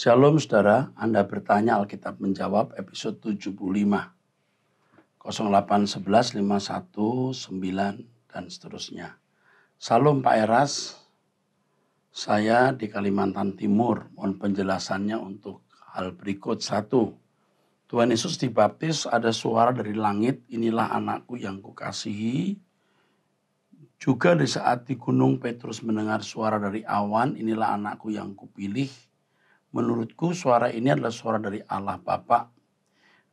Shalom saudara, Anda bertanya Alkitab menjawab episode 75. 0811 51 9 dan seterusnya. Salam Pak Eras, saya di Kalimantan Timur. Mohon penjelasannya untuk hal berikut. Satu, Tuhan Yesus dibaptis ada suara dari langit, inilah anakku yang kukasihi. Juga di saat di gunung Petrus mendengar suara dari awan, inilah anakku yang kupilih Menurutku suara ini adalah suara dari Allah Bapa.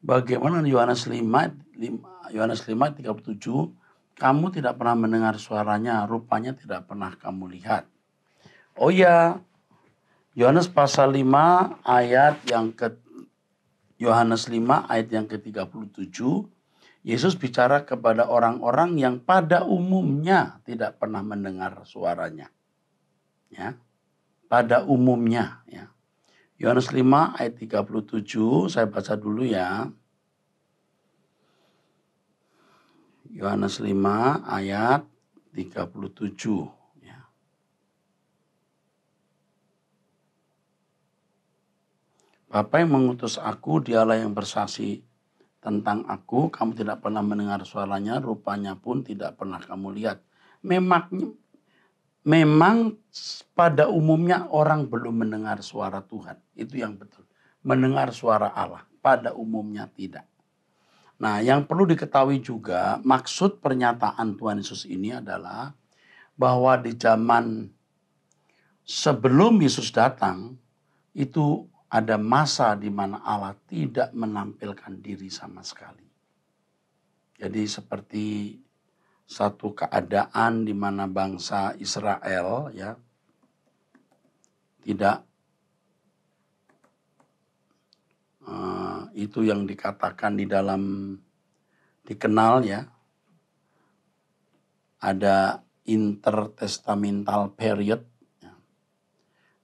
Bagaimana Yohanes 5, 5 Yohanes 5 37 kamu tidak pernah mendengar suaranya, rupanya tidak pernah kamu lihat. Oh ya, Yohanes pasal 5 ayat yang ke Yohanes 5 ayat yang ke-37 Yesus bicara kepada orang-orang yang pada umumnya tidak pernah mendengar suaranya. Ya. Pada umumnya ya. Yohanes 5 ayat 37, saya baca dulu ya. Yohanes 5 ayat 37. Ya. Bapa yang mengutus aku, dialah yang bersaksi tentang aku. Kamu tidak pernah mendengar suaranya, rupanya pun tidak pernah kamu lihat. memang memang pada umumnya orang belum mendengar suara Tuhan. Itu yang betul. Mendengar suara Allah. Pada umumnya tidak. Nah yang perlu diketahui juga maksud pernyataan Tuhan Yesus ini adalah bahwa di zaman sebelum Yesus datang itu ada masa di mana Allah tidak menampilkan diri sama sekali. Jadi seperti satu keadaan di mana bangsa Israel ya tidak uh, itu yang dikatakan di dalam dikenal ya ada intertestamental period ya.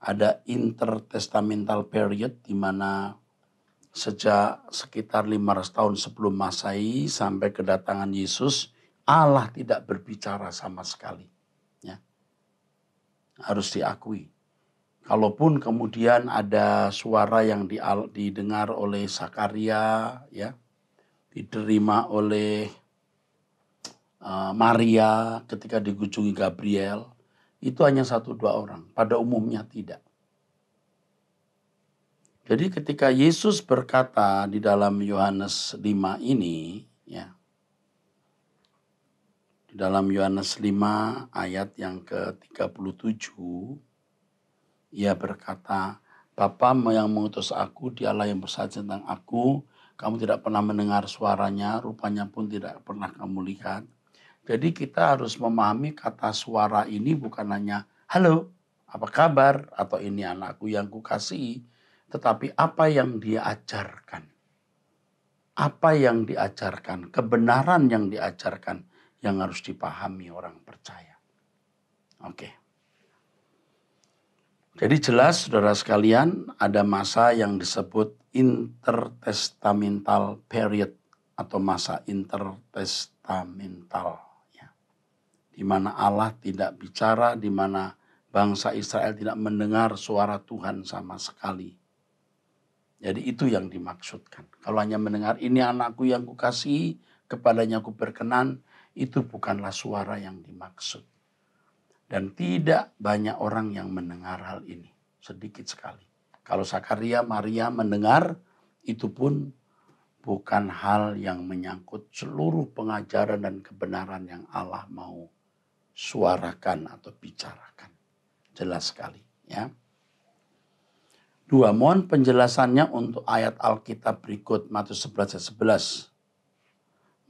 ada intertestamental period di mana sejak sekitar 500 tahun sebelum Masehi sampai kedatangan Yesus Allah tidak berbicara sama sekali. Ya. Harus diakui. Kalaupun kemudian ada suara yang didengar oleh Sakaria, ya, diterima oleh uh, Maria ketika dikunjungi Gabriel, itu hanya satu dua orang. Pada umumnya tidak. Jadi ketika Yesus berkata di dalam Yohanes 5 ini, ya, dalam Yohanes 5 ayat yang ke-37 ia berkata, Bapa yang mengutus aku, dialah yang bersaksi tentang aku. Kamu tidak pernah mendengar suaranya, rupanya pun tidak pernah kamu lihat. Jadi kita harus memahami kata suara ini bukan hanya halo, apa kabar, atau ini anakku yang kukasihi. Tetapi apa yang dia ajarkan. Apa yang diajarkan, kebenaran yang diajarkan yang harus dipahami orang percaya. Oke. Jadi jelas saudara sekalian ada masa yang disebut intertestamental period atau masa intertestamental. Ya. Di mana Allah tidak bicara, di mana bangsa Israel tidak mendengar suara Tuhan sama sekali. Jadi itu yang dimaksudkan. Kalau hanya mendengar, ini anakku yang kukasihi, kepadanya aku berkenan, itu bukanlah suara yang dimaksud. Dan tidak banyak orang yang mendengar hal ini. Sedikit sekali. Kalau Sakaria Maria mendengar, itu pun bukan hal yang menyangkut seluruh pengajaran dan kebenaran yang Allah mau suarakan atau bicarakan. Jelas sekali ya. Dua, mohon penjelasannya untuk ayat Alkitab berikut Matius 11 11.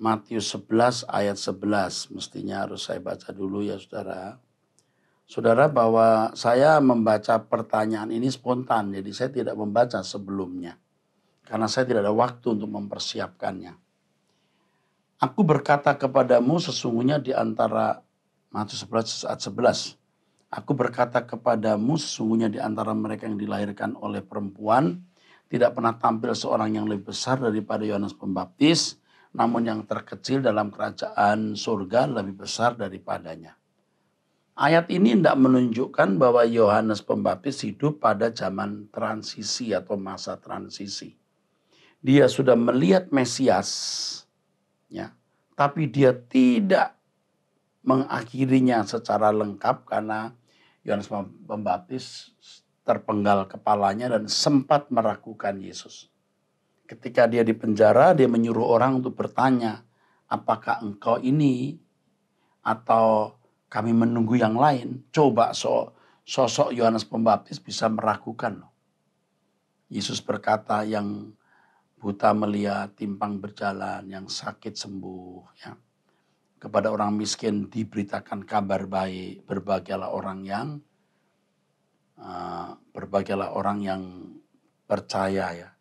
Matius 11 ayat 11 mestinya harus saya baca dulu ya saudara. Saudara bahwa saya membaca pertanyaan ini spontan jadi saya tidak membaca sebelumnya. Karena saya tidak ada waktu untuk mempersiapkannya. Aku berkata kepadamu sesungguhnya di antara Matius 11 ayat 11. Aku berkata kepadamu sesungguhnya di antara mereka yang dilahirkan oleh perempuan tidak pernah tampil seorang yang lebih besar daripada Yohanes Pembaptis namun yang terkecil dalam kerajaan surga lebih besar daripadanya. Ayat ini tidak menunjukkan bahwa Yohanes Pembaptis hidup pada zaman transisi atau masa transisi. Dia sudah melihat Mesias, ya, tapi dia tidak mengakhirinya secara lengkap karena Yohanes Pembaptis terpenggal kepalanya dan sempat meragukan Yesus ketika dia di penjara dia menyuruh orang untuk bertanya apakah engkau ini atau kami menunggu yang lain coba so, sosok Yohanes Pembaptis bisa meragukan Yesus berkata yang buta melihat timpang berjalan yang sakit sembuh ya kepada orang miskin diberitakan kabar baik berbagailah orang yang uh, ah, berbagailah orang yang percaya ya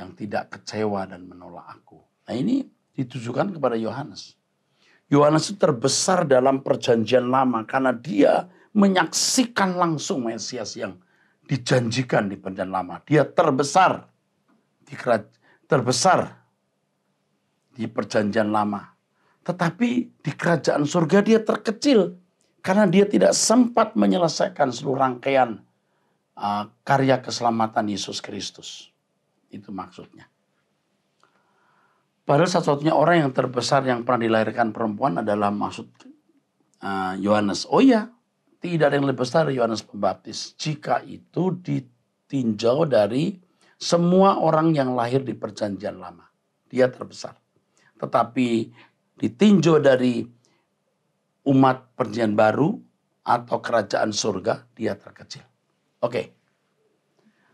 yang tidak kecewa dan menolak aku. Nah ini ditujukan kepada Yohanes. Yohanes itu terbesar dalam perjanjian lama karena dia menyaksikan langsung Mesias yang dijanjikan di perjanjian lama. Dia terbesar di terbesar di perjanjian lama. Tetapi di kerajaan surga dia terkecil karena dia tidak sempat menyelesaikan seluruh rangkaian uh, karya keselamatan Yesus Kristus. Itu maksudnya. Padahal satu-satunya orang yang terbesar yang pernah dilahirkan perempuan adalah maksud eh, Yohanes. Uh, oh ya, tidak ada yang lebih besar dari Yohanes Pembaptis. Jika itu ditinjau dari semua orang yang lahir di perjanjian lama. Dia terbesar. Tetapi ditinjau dari umat perjanjian baru atau kerajaan surga, dia terkecil. Oke, okay.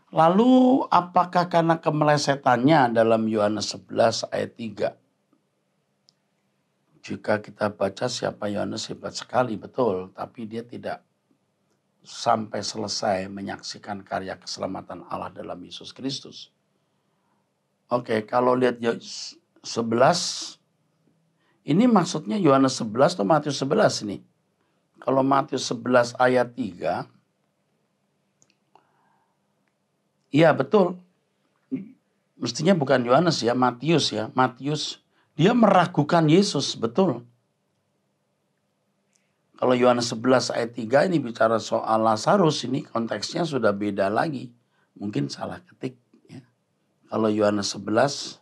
Lalu apakah karena kemelesetannya dalam Yohanes 11 ayat 3? Jika kita baca siapa Yohanes hebat sekali, betul. Tapi dia tidak sampai selesai menyaksikan karya keselamatan Allah dalam Yesus Kristus. Oke, kalau lihat Yohanes 11, ini maksudnya Yohanes 11 atau Matius 11 ini? Kalau Matius 11 ayat 3, Iya betul. Mestinya bukan Yohanes ya, Matius ya. Matius dia meragukan Yesus, betul. Kalau Yohanes 11 ayat 3 ini bicara soal Lazarus ini konteksnya sudah beda lagi. Mungkin salah ketik ya. Kalau Yohanes 11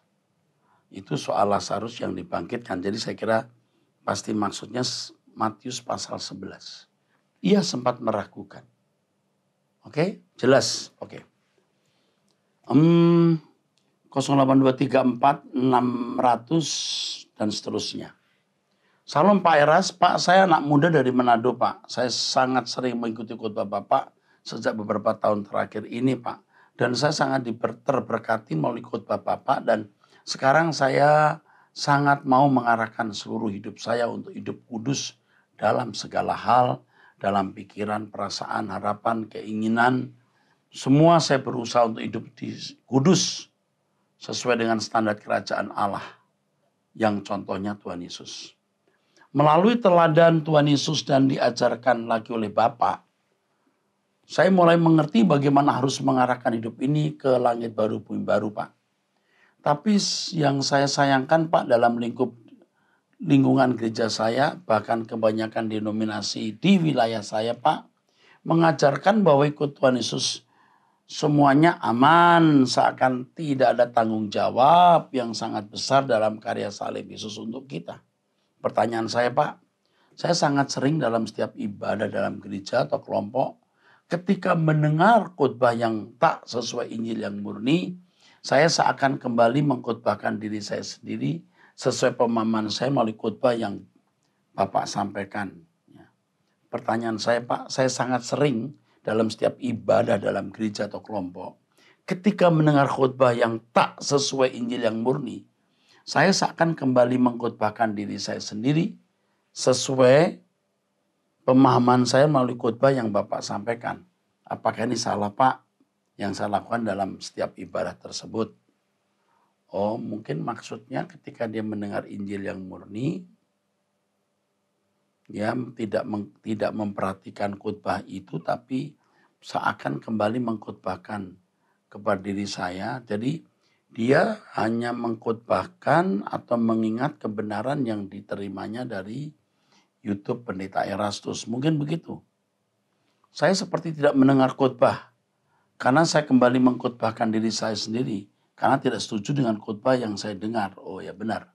itu soal Lazarus yang dibangkitkan. Jadi saya kira pasti maksudnya Matius pasal 11. Ia sempat meragukan. Oke, okay? jelas. Oke. Okay. Hmm, 08234 600 dan seterusnya. Salam Pak Eras, Pak saya anak muda dari Manado Pak. Saya sangat sering mengikuti khotbah Bapak sejak beberapa tahun terakhir ini Pak. Dan saya sangat terberkati melalui khotbah Bapak dan sekarang saya sangat mau mengarahkan seluruh hidup saya untuk hidup kudus dalam segala hal, dalam pikiran, perasaan, harapan, keinginan, semua saya berusaha untuk hidup di kudus sesuai dengan standar kerajaan Allah yang contohnya Tuhan Yesus. Melalui teladan Tuhan Yesus dan diajarkan lagi oleh Bapa, saya mulai mengerti bagaimana harus mengarahkan hidup ini ke langit baru bumi baru, Pak. Tapi yang saya sayangkan, Pak, dalam lingkup lingkungan gereja saya, bahkan kebanyakan denominasi di wilayah saya, Pak, mengajarkan bahwa ikut Tuhan Yesus semuanya aman seakan tidak ada tanggung jawab yang sangat besar dalam karya salib Yesus untuk kita. Pertanyaan saya Pak, saya sangat sering dalam setiap ibadah dalam gereja atau kelompok ketika mendengar khotbah yang tak sesuai Injil yang murni, saya seakan kembali mengkhotbahkan diri saya sendiri sesuai pemahaman saya melalui khotbah yang Bapak sampaikan. Ya. Pertanyaan saya Pak, saya sangat sering dalam setiap ibadah dalam gereja atau kelompok, ketika mendengar khutbah yang tak sesuai Injil yang murni, saya seakan kembali mengkhotbahkan diri saya sendiri sesuai pemahaman saya melalui khutbah yang Bapak sampaikan. Apakah ini salah Pak yang saya lakukan dalam setiap ibadah tersebut? Oh mungkin maksudnya ketika dia mendengar Injil yang murni, ya tidak meng, tidak memperhatikan khutbah itu tapi seakan kembali mengkhotbahkan kepada diri saya jadi dia hanya mengkhotbahkan atau mengingat kebenaran yang diterimanya dari YouTube Pendeta Erastus mungkin begitu saya seperti tidak mendengar khotbah karena saya kembali mengkhotbahkan diri saya sendiri karena tidak setuju dengan khotbah yang saya dengar oh ya benar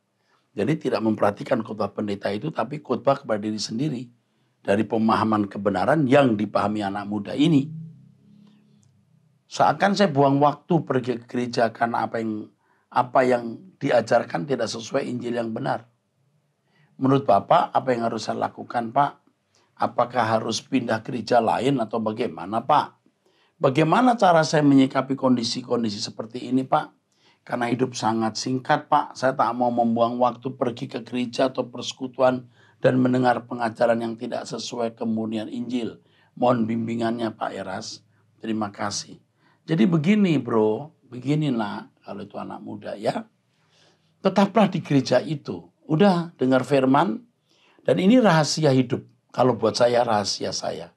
jadi tidak memperhatikan khotbah pendeta itu tapi khotbah kepada diri sendiri dari pemahaman kebenaran yang dipahami anak muda ini. Seakan saya buang waktu pergi ke gereja karena apa yang apa yang diajarkan tidak sesuai Injil yang benar. Menurut Bapak, apa yang harus saya lakukan, Pak? Apakah harus pindah gereja lain atau bagaimana, Pak? Bagaimana cara saya menyikapi kondisi-kondisi seperti ini, Pak? Karena hidup sangat singkat, Pak. Saya tak mau membuang waktu pergi ke gereja atau persekutuan dan mendengar pengajaran yang tidak sesuai kemurnian Injil. Mohon bimbingannya, Pak Eras. Terima kasih. Jadi begini, Bro. Beginilah kalau itu anak muda ya. Tetaplah di gereja itu. Udah dengar firman dan ini rahasia hidup. Kalau buat saya rahasia saya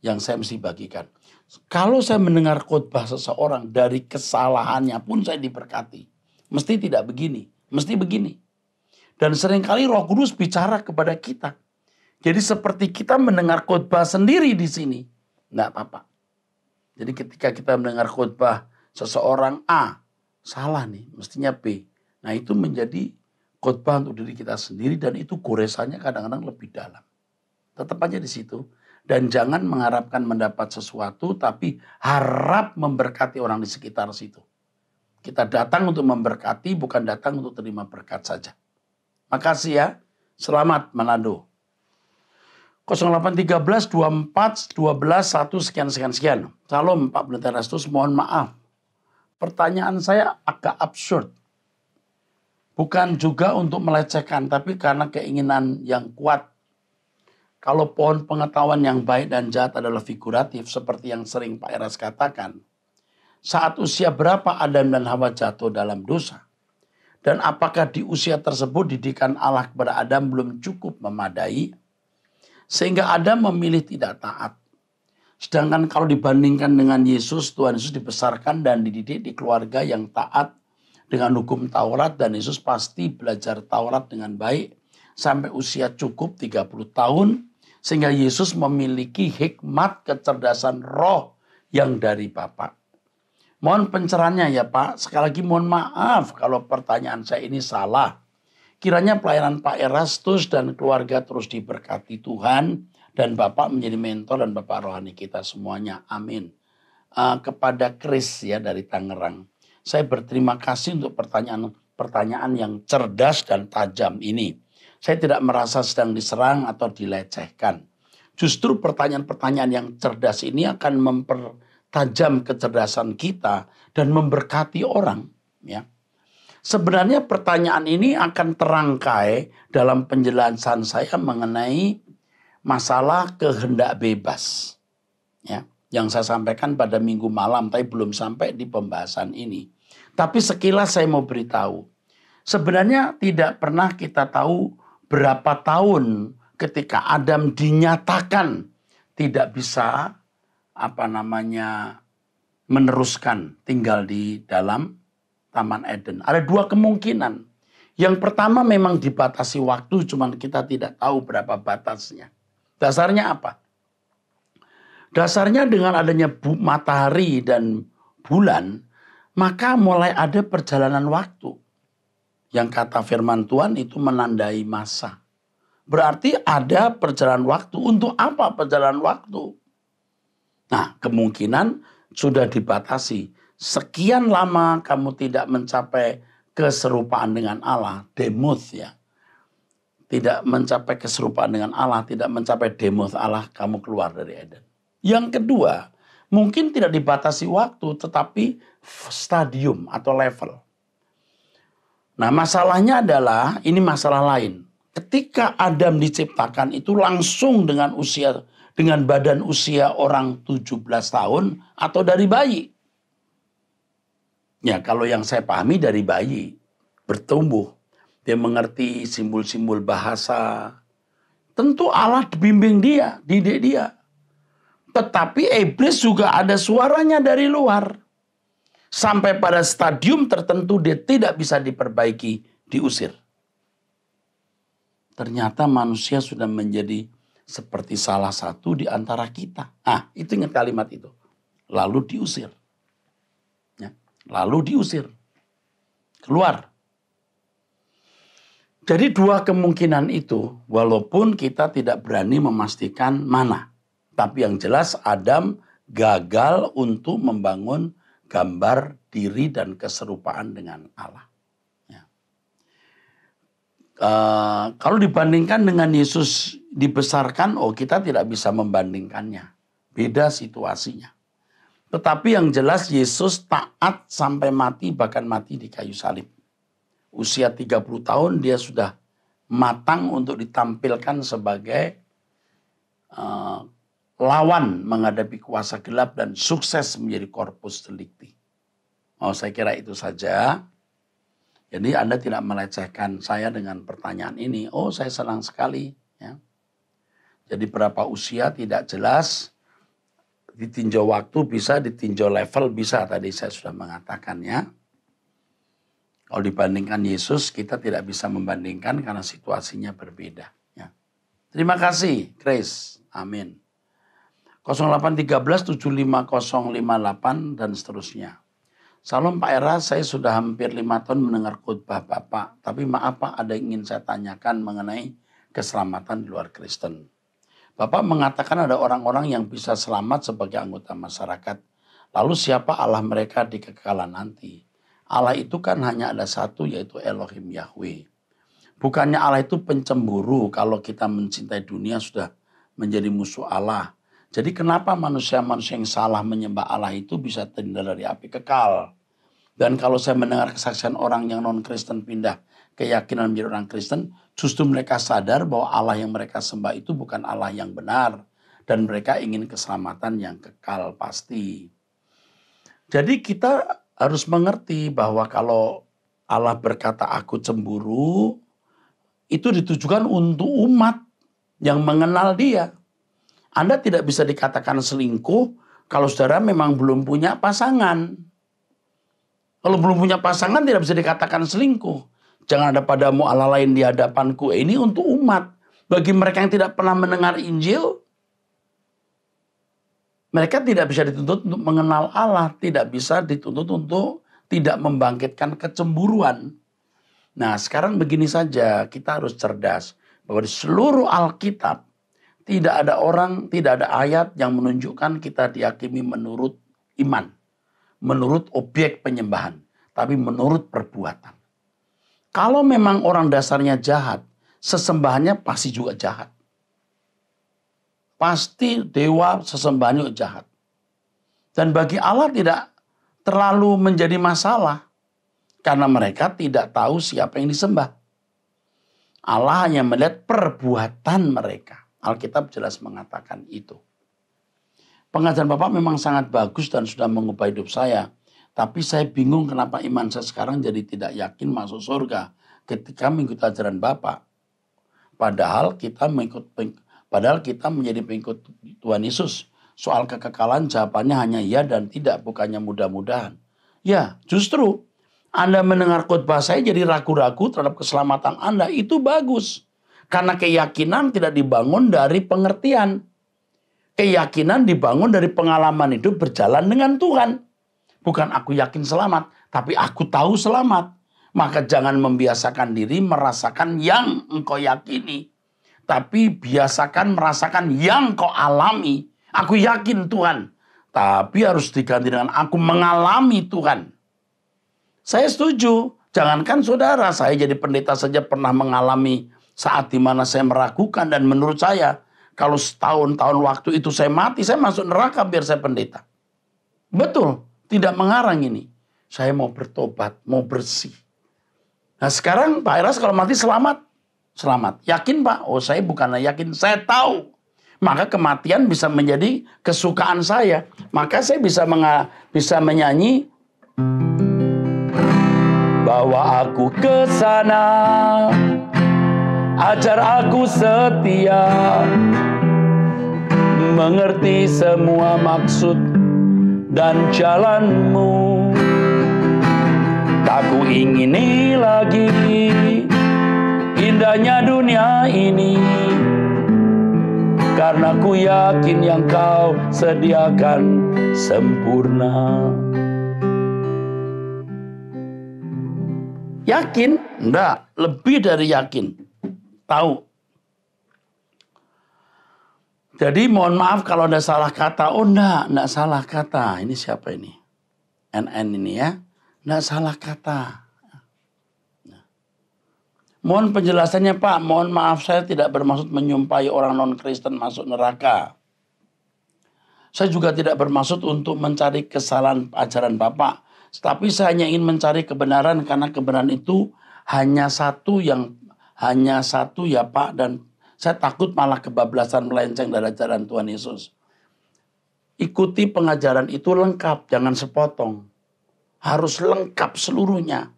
yang saya mesti bagikan. Kalau saya mendengar khotbah seseorang dari kesalahannya pun saya diberkati. Mesti tidak begini, mesti begini. Dan seringkali Roh Kudus bicara kepada kita. Jadi seperti kita mendengar khotbah sendiri di sini, nggak apa-apa. Jadi ketika kita mendengar khotbah seseorang A, salah nih, mestinya B. Nah itu menjadi khotbah untuk diri kita sendiri dan itu goresannya kadang-kadang lebih dalam. Tetap aja di situ, dan jangan mengharapkan mendapat sesuatu tapi harap memberkati orang di sekitar situ. Kita datang untuk memberkati bukan datang untuk terima berkat saja. Makasih ya. Selamat Manado. 0813 24 12 1 sekian sekian sekian. Salam Pak Pendeta Restus, mohon maaf. Pertanyaan saya agak absurd. Bukan juga untuk melecehkan, tapi karena keinginan yang kuat kalau pohon pengetahuan yang baik dan jahat adalah figuratif seperti yang sering Pak Eras katakan. Saat usia berapa Adam dan Hawa jatuh dalam dosa? Dan apakah di usia tersebut didikan Allah kepada Adam belum cukup memadai? Sehingga Adam memilih tidak taat. Sedangkan kalau dibandingkan dengan Yesus, Tuhan Yesus dibesarkan dan dididik di keluarga yang taat dengan hukum Taurat dan Yesus pasti belajar Taurat dengan baik sampai usia cukup 30 tahun sehingga Yesus memiliki hikmat kecerdasan roh yang dari Bapak. Mohon pencerahannya ya Pak. Sekali lagi mohon maaf kalau pertanyaan saya ini salah. Kiranya pelayanan Pak Erastus dan keluarga terus diberkati Tuhan dan Bapak menjadi mentor dan Bapak rohani kita semuanya. Amin. Uh, kepada Chris ya dari Tangerang. Saya berterima kasih untuk pertanyaan pertanyaan yang cerdas dan tajam ini. Saya tidak merasa sedang diserang atau dilecehkan. Justru pertanyaan-pertanyaan yang cerdas ini akan mempertajam kecerdasan kita dan memberkati orang, ya. Sebenarnya pertanyaan ini akan terangkai dalam penjelasan saya mengenai masalah kehendak bebas. Ya, yang saya sampaikan pada minggu malam tapi belum sampai di pembahasan ini. Tapi sekilas saya mau beritahu. Sebenarnya tidak pernah kita tahu berapa tahun ketika Adam dinyatakan tidak bisa apa namanya meneruskan tinggal di dalam Taman Eden. Ada dua kemungkinan. Yang pertama memang dibatasi waktu, cuman kita tidak tahu berapa batasnya. Dasarnya apa? Dasarnya dengan adanya bu, matahari dan bulan, maka mulai ada perjalanan waktu yang kata firman Tuhan itu menandai masa. Berarti ada perjalanan waktu. Untuk apa perjalanan waktu? Nah, kemungkinan sudah dibatasi. Sekian lama kamu tidak mencapai keserupaan dengan Allah, demuth ya. Tidak mencapai keserupaan dengan Allah, tidak mencapai demuth Allah, kamu keluar dari Eden. Yang kedua, mungkin tidak dibatasi waktu tetapi stadium atau level. Nah, masalahnya adalah ini masalah lain. Ketika Adam diciptakan itu langsung dengan usia dengan badan usia orang 17 tahun atau dari bayi. Ya, kalau yang saya pahami dari bayi bertumbuh, dia mengerti simbol-simbol bahasa. Tentu Allah bimbing dia, didik dia. Tetapi iblis juga ada suaranya dari luar sampai pada stadium tertentu dia tidak bisa diperbaiki, diusir. Ternyata manusia sudah menjadi seperti salah satu di antara kita. Ah, itu ingat kalimat itu. Lalu diusir. Ya, lalu diusir. Keluar. Jadi dua kemungkinan itu, walaupun kita tidak berani memastikan mana. Tapi yang jelas Adam gagal untuk membangun gambar diri dan keserupaan dengan Allah. Ya. E, kalau dibandingkan dengan Yesus dibesarkan, oh kita tidak bisa membandingkannya. Beda situasinya. Tetapi yang jelas Yesus taat sampai mati, bahkan mati di kayu salib. Usia 30 tahun dia sudah matang untuk ditampilkan sebagai eh, lawan menghadapi kuasa gelap dan sukses menjadi korpus delikti. Oh, saya kira itu saja. Jadi Anda tidak melecehkan saya dengan pertanyaan ini. Oh, saya senang sekali. Ya. Jadi berapa usia tidak jelas. Ditinjau waktu bisa, ditinjau level bisa. Tadi saya sudah mengatakannya. Kalau dibandingkan Yesus, kita tidak bisa membandingkan karena situasinya berbeda. Ya. Terima kasih, Grace. Amin. 0813 75058 dan seterusnya. Salam Pak Era, saya sudah hampir lima tahun mendengar khutbah Bapak, tapi maaf Pak ada yang ingin saya tanyakan mengenai keselamatan di luar Kristen. Bapak mengatakan ada orang-orang yang bisa selamat sebagai anggota masyarakat. Lalu siapa Allah mereka di kekekalan nanti? Allah itu kan hanya ada satu yaitu Elohim Yahweh. Bukannya Allah itu pencemburu kalau kita mencintai dunia sudah menjadi musuh Allah. Jadi kenapa manusia-manusia yang salah menyembah Allah itu bisa terhindar dari api kekal? Dan kalau saya mendengar kesaksian orang yang non-Kristen pindah keyakinan menjadi orang Kristen, justru mereka sadar bahwa Allah yang mereka sembah itu bukan Allah yang benar. Dan mereka ingin keselamatan yang kekal pasti. Jadi kita harus mengerti bahwa kalau Allah berkata aku cemburu, itu ditujukan untuk umat yang mengenal dia. Anda tidak bisa dikatakan selingkuh kalau saudara memang belum punya pasangan. Kalau belum punya pasangan tidak bisa dikatakan selingkuh. Jangan ada padamu Allah lain di hadapanku. Eh, ini untuk umat. Bagi mereka yang tidak pernah mendengar Injil, mereka tidak bisa dituntut untuk mengenal Allah, tidak bisa dituntut untuk tidak membangkitkan kecemburuan. Nah, sekarang begini saja, kita harus cerdas bahwa di seluruh Alkitab tidak ada orang, tidak ada ayat yang menunjukkan kita dihakimi menurut iman, menurut objek penyembahan, tapi menurut perbuatan. Kalau memang orang dasarnya jahat, sesembahannya pasti juga jahat. Pasti dewa sesembahannya jahat. Dan bagi Allah tidak terlalu menjadi masalah karena mereka tidak tahu siapa yang disembah. Allah hanya melihat perbuatan mereka. Alkitab jelas mengatakan itu. Pengajaran Bapak memang sangat bagus dan sudah mengubah hidup saya. Tapi saya bingung kenapa iman saya sekarang jadi tidak yakin masuk surga ketika mengikuti ajaran Bapak. Padahal kita mengikut padahal kita menjadi pengikut Tuhan Yesus. Soal kekekalan jawabannya hanya ya dan tidak, bukannya mudah-mudahan. Ya, justru Anda mendengar khotbah saya jadi ragu-ragu terhadap keselamatan Anda itu bagus. Karena keyakinan tidak dibangun dari pengertian. Keyakinan dibangun dari pengalaman hidup berjalan dengan Tuhan. Bukan aku yakin selamat, tapi aku tahu selamat. Maka jangan membiasakan diri merasakan yang engkau yakini. Tapi biasakan merasakan yang kau alami. Aku yakin Tuhan. Tapi harus diganti dengan aku mengalami Tuhan. Saya setuju. Jangankan saudara, saya jadi pendeta saja pernah mengalami saat dimana saya meragukan dan menurut saya kalau setahun-tahun waktu itu saya mati, saya masuk neraka biar saya pendeta. Betul, tidak mengarang ini. Saya mau bertobat, mau bersih. Nah sekarang Pak Eras kalau mati selamat. Selamat. Yakin Pak? Oh saya bukan yakin, saya tahu. Maka kematian bisa menjadi kesukaan saya. Maka saya bisa bisa menyanyi bawa aku ke sana Ajar aku setia Mengerti semua maksud dan jalanmu Tak ku ingini lagi Indahnya dunia ini Karena ku yakin yang kau sediakan sempurna Yakin? Enggak, lebih dari yakin tahu. Jadi mohon maaf kalau ada salah kata. Oh enggak, enggak salah kata. Ini siapa ini? NN ini ya. Enggak salah kata. Mohon penjelasannya Pak, mohon maaf saya tidak bermaksud menyumpahi orang non-Kristen masuk neraka. Saya juga tidak bermaksud untuk mencari kesalahan ajaran Bapak. Tapi saya hanya ingin mencari kebenaran karena kebenaran itu hanya satu yang hanya satu ya Pak dan saya takut malah kebablasan melenceng dari ajaran Tuhan Yesus. Ikuti pengajaran itu lengkap, jangan sepotong. Harus lengkap seluruhnya.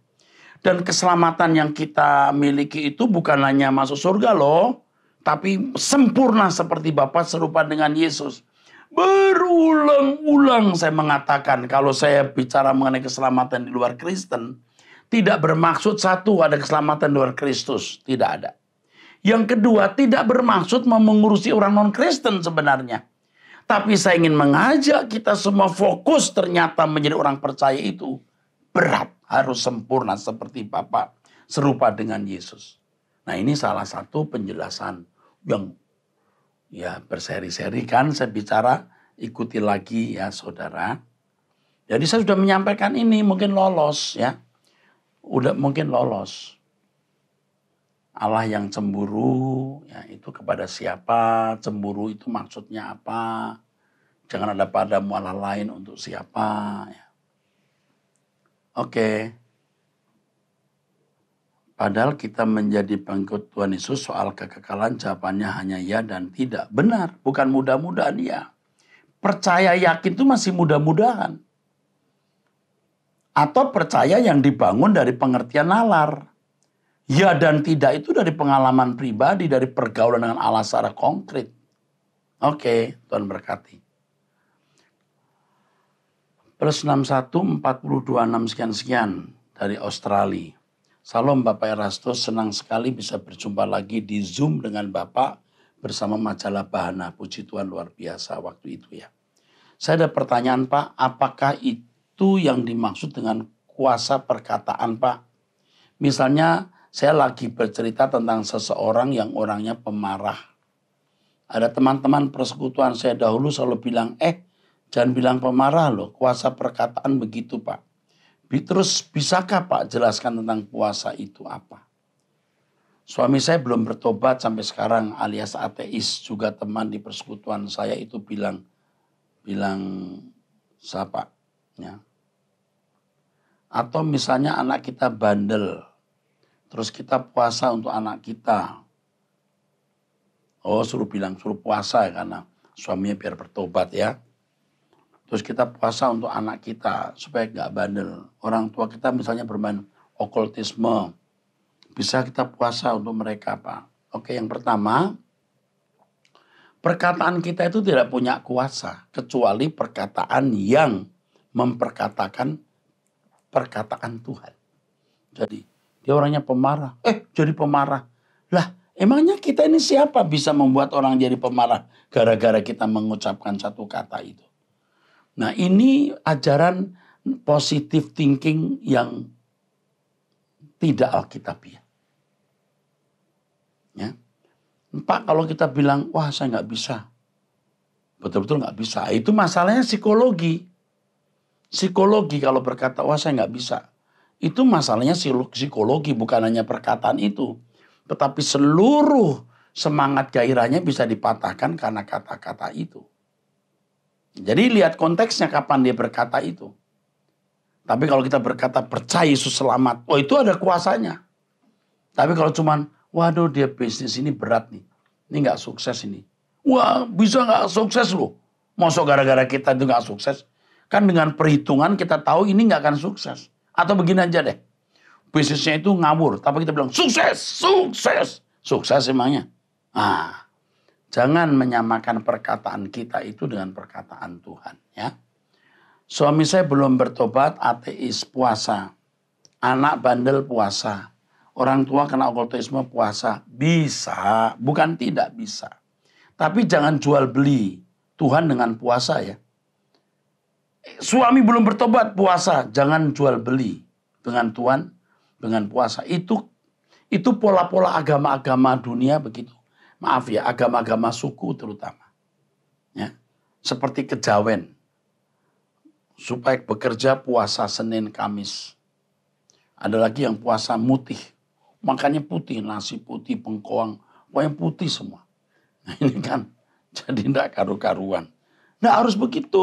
Dan keselamatan yang kita miliki itu bukan hanya masuk surga loh, tapi sempurna seperti Bapak serupa dengan Yesus. Berulang-ulang saya mengatakan kalau saya bicara mengenai keselamatan di luar Kristen, tidak bermaksud satu ada keselamatan luar Kristus, tidak ada. Yang kedua, tidak bermaksud mengurusi orang non-Kristen sebenarnya. Tapi saya ingin mengajak kita semua fokus ternyata menjadi orang percaya itu berat, harus sempurna seperti Bapak serupa dengan Yesus. Nah, ini salah satu penjelasan yang ya berseri-seri kan saya bicara ikuti lagi ya saudara. Jadi saya sudah menyampaikan ini mungkin lolos ya udah mungkin lolos. Allah yang cemburu ya itu kepada siapa, cemburu itu maksudnya apa, jangan ada padamu Allah lain untuk siapa. Ya. Oke, padahal kita menjadi pengikut Tuhan Yesus soal kekekalan jawabannya hanya ya dan tidak. Benar, bukan mudah-mudahan ya. Percaya yakin itu masih mudah-mudahan atau percaya yang dibangun dari pengertian nalar. Ya dan tidak itu dari pengalaman pribadi, dari pergaulan dengan Allah secara konkret. Oke, Tuhan berkati. Plus 61 42 6 sekian sekian dari Australia. Salam Bapak Erasto, senang sekali bisa berjumpa lagi di Zoom dengan Bapak bersama majalah Bahana. Puji Tuhan luar biasa waktu itu ya. Saya ada pertanyaan Pak, apakah itu itu yang dimaksud dengan kuasa perkataan, Pak. Misalnya saya lagi bercerita tentang seseorang yang orangnya pemarah. Ada teman-teman persekutuan saya dahulu selalu bilang, eh jangan bilang pemarah loh, kuasa perkataan begitu Pak. Terus bisakah Pak jelaskan tentang puasa itu apa? Suami saya belum bertobat sampai sekarang alias ateis juga teman di persekutuan saya itu bilang, bilang siapa ya atau misalnya anak kita bandel, terus kita puasa untuk anak kita. Oh suruh bilang, suruh puasa ya karena suaminya biar bertobat ya. Terus kita puasa untuk anak kita supaya nggak bandel. Orang tua kita misalnya bermain okultisme, bisa kita puasa untuk mereka apa? Oke yang pertama, perkataan kita itu tidak punya kuasa kecuali perkataan yang memperkatakan perkataan Tuhan. Jadi dia orangnya pemarah. Eh, jadi pemarah. Lah, emangnya kita ini siapa bisa membuat orang jadi pemarah gara-gara kita mengucapkan satu kata itu? Nah, ini ajaran positive thinking yang tidak alkitabiah. Ya. ya. Pak, kalau kita bilang, wah saya nggak bisa. Betul-betul nggak bisa. Itu masalahnya psikologi psikologi kalau berkata, wah saya nggak bisa. Itu masalahnya psikologi, bukan hanya perkataan itu. Tetapi seluruh semangat gairahnya bisa dipatahkan karena kata-kata itu. Jadi lihat konteksnya kapan dia berkata itu. Tapi kalau kita berkata percaya Yesus selamat, oh itu ada kuasanya. Tapi kalau cuman, waduh dia bisnis ini berat nih, ini nggak sukses ini. Wah bisa nggak sukses loh. Masuk gara-gara kita itu nggak sukses, Kan dengan perhitungan kita tahu ini nggak akan sukses. Atau begini aja deh. Bisnisnya itu ngabur Tapi kita bilang sukses, sukses. Sukses emangnya. Ah, jangan menyamakan perkataan kita itu dengan perkataan Tuhan. ya. Suami saya belum bertobat, ateis, puasa. Anak bandel, puasa. Orang tua kena okultisme, puasa. Bisa, bukan tidak bisa. Tapi jangan jual beli Tuhan dengan puasa ya suami belum bertobat puasa, jangan jual beli dengan tuan dengan puasa. Itu itu pola-pola agama-agama dunia begitu. Maaf ya, agama-agama suku terutama. Ya. Seperti kejawen. Supaya bekerja puasa Senin, Kamis. Ada lagi yang puasa mutih. Makannya putih, nasi putih, bengkoang. yang putih semua. Nah ini kan jadi tidak karu-karuan. Nah harus begitu.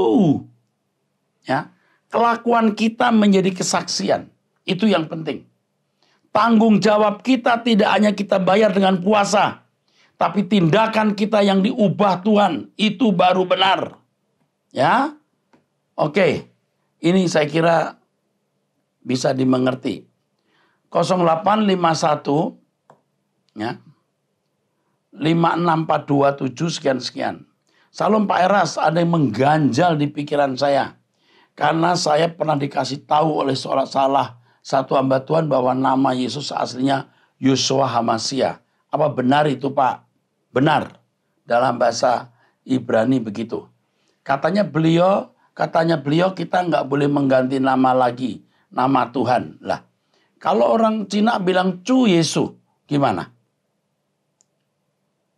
Ya. Kelakuan kita menjadi kesaksian. Itu yang penting. Tanggung jawab kita tidak hanya kita bayar dengan puasa, tapi tindakan kita yang diubah Tuhan itu baru benar. Ya. Oke. Ini saya kira bisa dimengerti. 0851 ya. 56427 sekian sekian. Salam Pak Eras, ada yang mengganjal di pikiran saya. Karena saya pernah dikasih tahu oleh seorang salah satu hamba Tuhan bahwa nama Yesus aslinya Yosua Hamasia. Apa benar itu Pak? Benar. Dalam bahasa Ibrani begitu. Katanya beliau, katanya beliau kita nggak boleh mengganti nama lagi. Nama Tuhan. Lah, kalau orang Cina bilang Cu Yesu, gimana?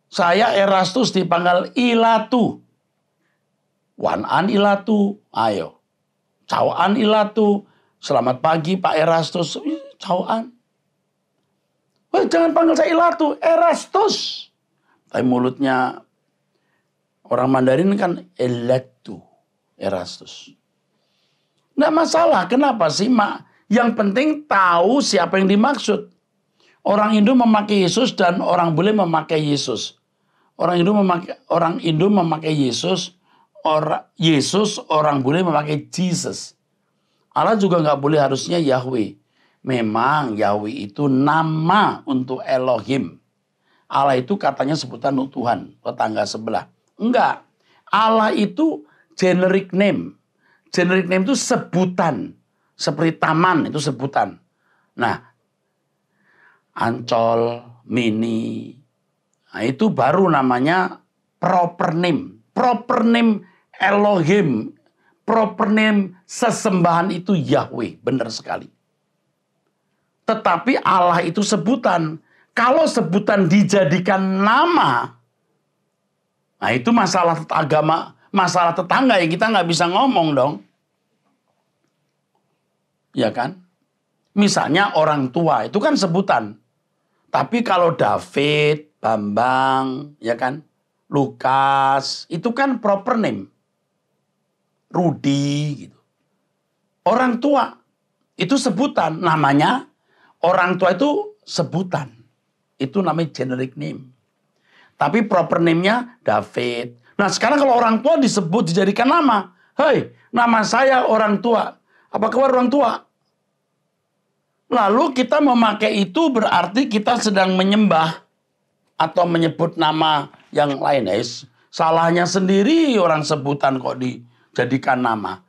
Saya Erastus dipanggil Ilatu. Wan An Ilatu, ayo cawan Ilatu, selamat pagi Pak Erastus, Cawan. Wah, jangan panggil saya Ilatu, Erastus. Tapi mulutnya orang Mandarin kan Elatu, Erastus. Nggak masalah, kenapa sih mak? Yang penting tahu siapa yang dimaksud. Orang Hindu memakai Yesus dan orang bule memakai Yesus. Orang Hindu memakai orang Hindu memakai Yesus, orang Yesus orang boleh memakai Jesus. Allah juga nggak boleh harusnya Yahweh. Memang Yahweh itu nama untuk Elohim. Allah itu katanya sebutan untuk Tuhan, tetangga sebelah. Enggak. Allah itu generic name. Generic name itu sebutan. Seperti taman itu sebutan. Nah, Ancol, Mini. Nah, itu baru namanya proper name proper name Elohim, proper name sesembahan itu Yahweh, benar sekali. Tetapi Allah itu sebutan. Kalau sebutan dijadikan nama, nah itu masalah agama, masalah tetangga ya kita nggak bisa ngomong dong. Ya kan? Misalnya orang tua, itu kan sebutan. Tapi kalau David, Bambang, ya kan? Lukas, itu kan proper name. Rudi gitu. Orang tua itu sebutan namanya orang tua itu sebutan. Itu namanya generic name. Tapi proper name-nya David. Nah, sekarang kalau orang tua disebut dijadikan nama. Hei, nama saya orang tua. Apa kabar orang tua? Lalu kita memakai itu berarti kita sedang menyembah atau menyebut nama yang lain. Eh, salahnya sendiri orang sebutan kok dijadikan nama.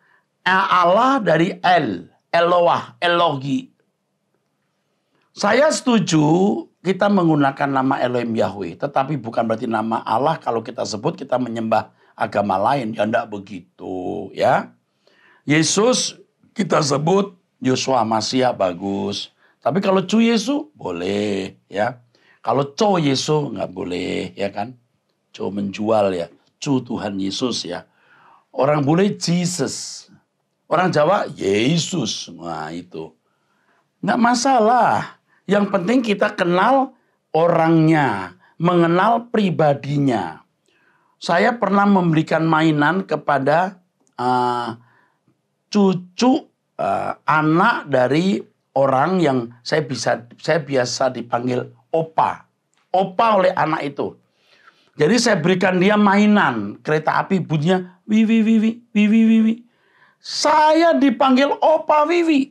Allah dari El, Eloah, Elohi. Saya setuju kita menggunakan nama Elohim Yahweh, tetapi bukan berarti nama Allah kalau kita sebut kita menyembah agama lain. Ya enggak begitu ya. Yesus kita sebut Yosua Masia bagus. Tapi kalau cu Yesus boleh ya. Kalau co Yesus nggak boleh ya kan cowok menjual ya. Cu Tuhan Yesus ya. Orang bule Jesus. Orang Jawa Yesus. Nah itu. Nggak masalah. Yang penting kita kenal orangnya. Mengenal pribadinya. Saya pernah memberikan mainan kepada uh, cucu uh, anak dari orang yang saya bisa saya biasa dipanggil opa. Opa oleh anak itu. Jadi saya berikan dia mainan kereta api bunyinya wiwi wiwi wiwi wiwi. Saya dipanggil Opa Wiwi.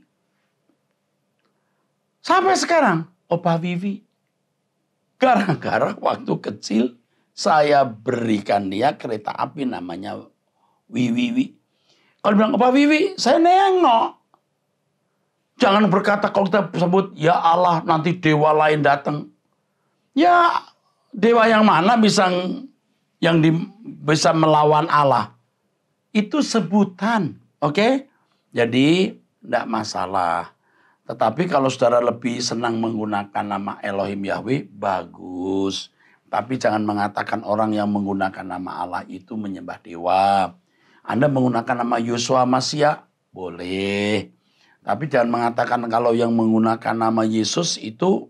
Sampai sekarang Opa Wiwi. Gara-gara waktu kecil saya berikan dia kereta api namanya Wiwi Wiwi. Kalau bilang Opa Wiwi, saya nengok. Jangan berkata kalau kita sebut ya Allah nanti dewa lain datang. Ya Dewa yang mana bisa yang di, bisa melawan Allah? Itu sebutan, oke? Okay? Jadi tidak masalah. Tetapi kalau saudara lebih senang menggunakan nama Elohim Yahweh, bagus. Tapi jangan mengatakan orang yang menggunakan nama Allah itu menyembah dewa. Anda menggunakan nama Yosua Masia boleh. Tapi jangan mengatakan kalau yang menggunakan nama Yesus itu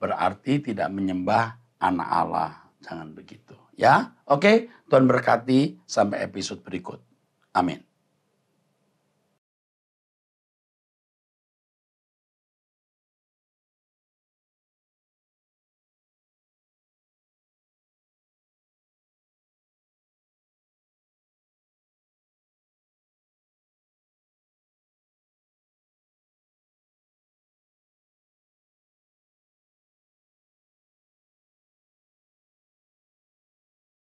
berarti tidak menyembah anak Allah. Jangan begitu. Ya, oke. Tuhan berkati sampai episode berikut. Amin.